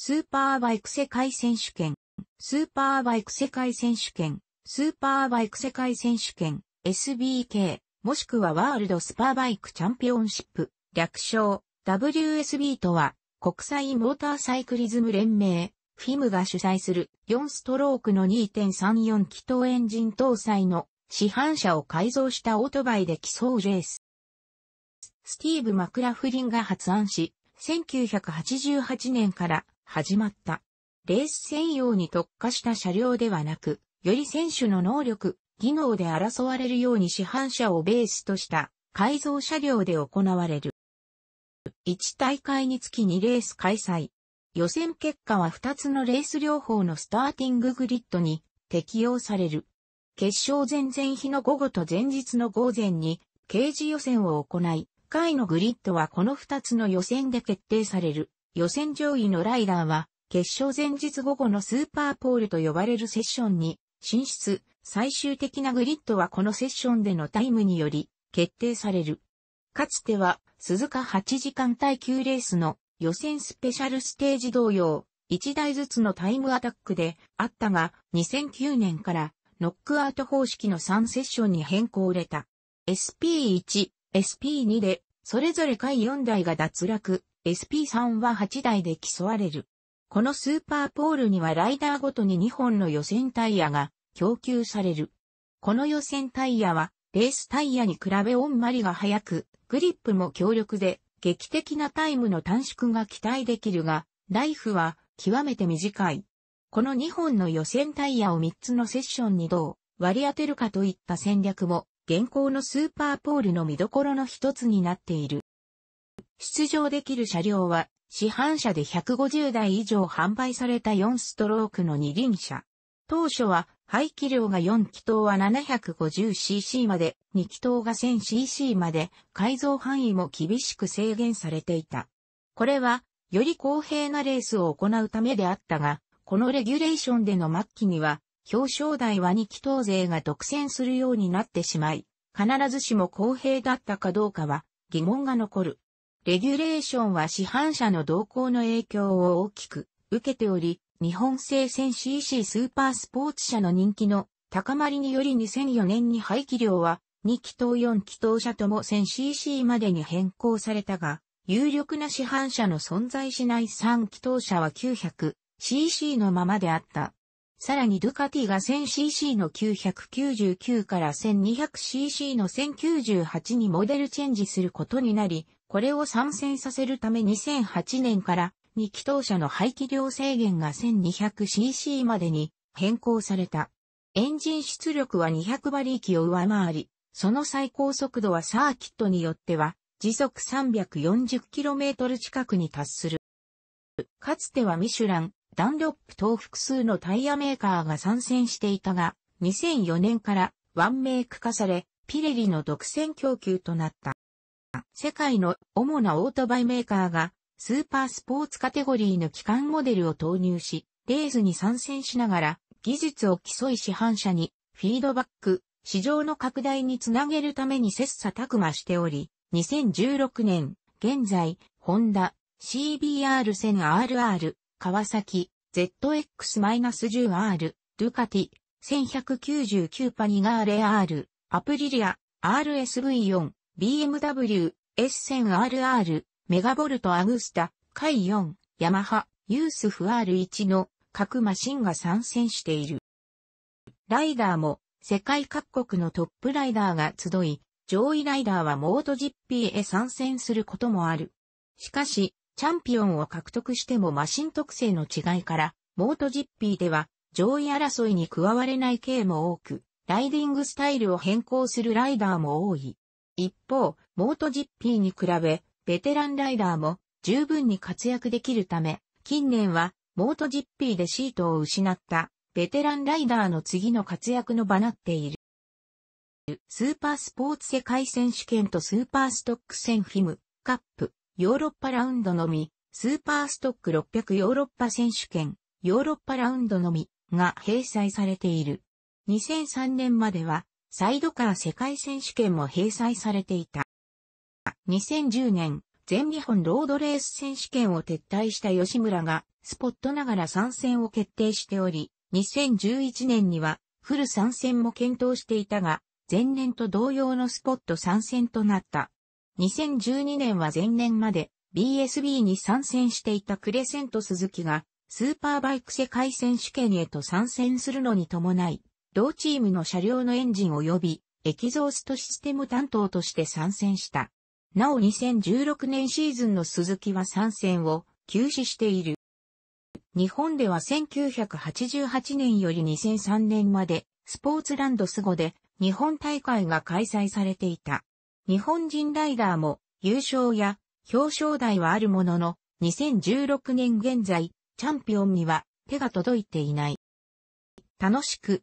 スーパーバイク世界選手権、スーパーバイク世界選手権、スーパーバイク世界選手権、SBK、もしくはワールドスパーバイクチャンピオンシップ、略称、WSB とは、国際モーターサイクリズム連盟、フィムが主催する4ストロークの2.34気筒エンジン搭載の市販車を改造したオートバイで競うレース。スティーブ・マクラフリンが発案し、1988年から始まった。レース専用に特化した車両ではなく、より選手の能力、技能で争われるように市販車をベースとした改造車両で行われる。1大会につき2レース開催。予選結果は2つのレース両方のスターティンググリッドに適用される。決勝前々日の午後と前日の午前に、刑事予選を行い、下位のグリッドはこの2つの予選で決定される。予選上位のライダーは、決勝前日午後のスーパーポールと呼ばれるセッションに進出、最終的なグリッドはこのセッションでのタイムにより決定される。かつては鈴鹿8時間耐久レースの予選スペシャルステージ同様、1台ずつのタイムアタックであったが、2009年からノックアウト方式の3セッションに変更れた。SP1、SP2 で、それぞれ下位4台が脱落、SP3 は8台で競われる。このスーパーポールにはライダーごとに2本の予選タイヤが供給される。この予選タイヤは、レースタイヤに比べオンマリが速く、グリップも強力で、劇的なタイムの短縮が期待できるが、ライフは極めて短い。この2本の予選タイヤを3つのセッションにどう割り当てるかといった戦略も、現行のスーパーポールの見どころの一つになっている。出場できる車両は、市販車で150台以上販売された4ストロークの二輪車。当初は、排気量が4気筒は 750cc まで、2気筒が 1000cc まで、改造範囲も厳しく制限されていた。これは、より公平なレースを行うためであったが、このレギュレーションでの末期には、表彰台は2気筒勢が独占するようになってしまい、必ずしも公平だったかどうかは疑問が残る。レギュレーションは市販車の動向の影響を大きく受けており、日本製 1000cc スーパースポーツ車の人気の高まりにより2004年に排気量は2気筒4気筒車とも 1000cc までに変更されたが、有力な市販車の存在しない3気筒車は 900cc のままであった。さらにドゥカティが 1000cc の999から 1200cc の1098にモデルチェンジすることになり、これを参戦させるため2008年から2気筒車の排気量制限が 1200cc までに変更された。エンジン出力は200馬力を上回り、その最高速度はサーキットによっては時速 340km 近くに達する。かつてはミシュラン、ダンロップ等複数のタイヤメーカーが参戦していたが、2004年からワンメイク化され、ピレリの独占供給となった。世界の主なオートバイメーカーが、スーパースポーツカテゴリーの機関モデルを投入し、レースに参戦しながら、技術を競い市販車に、フィードバック、市場の拡大につなげるために切磋琢磨しており、2016年、現在、ホンダ、CBR1000RR、川崎、ZX-10R、ドゥカティ、1199パニガーレ R、アプリリア、RSV4、BMW、S1000RR、メガボルトアグスタ、カイ4、ヤマハ、ユースフ R1 の各マシンが参戦している。ライダーも世界各国のトップライダーが集い、上位ライダーはモート GP へ参戦することもある。しかし、チャンピオンを獲得してもマシン特性の違いから、モート GP では上位争いに加われない系も多く、ライディングスタイルを変更するライダーも多い。一方、モート GP に比べ、ベテランライダーも十分に活躍できるため、近年はモート GP でシートを失ったベテランライダーの次の活躍の場なっている。スーパースポーツ世界選手権とスーパーストック戦フィムカップヨーロッパラウンドのみ、スーパーストック600ヨーロッパ選手権ヨーロッパラウンドのみが掲載されている。2003年まではサイドカー世界選手権も閉鎖されていた。2010年、全日本ロードレース選手権を撤退した吉村が、スポットながら参戦を決定しており、2011年には、フル参戦も検討していたが、前年と同様のスポット参戦となった。2012年は前年まで BSB に参戦していたクレセント鈴木がスーパーバイク世界選手権へと参戦するのに伴い同チームの車両のエンジン及びエキゾーストシステム担当として参戦した。なお2016年シーズンの鈴木は参戦を休止している。日本では1988年より2003年までスポーツランドスゴで日本大会が開催されていた。日本人ライダーも優勝や表彰台はあるものの2016年現在チャンピオンには手が届いていない。楽しく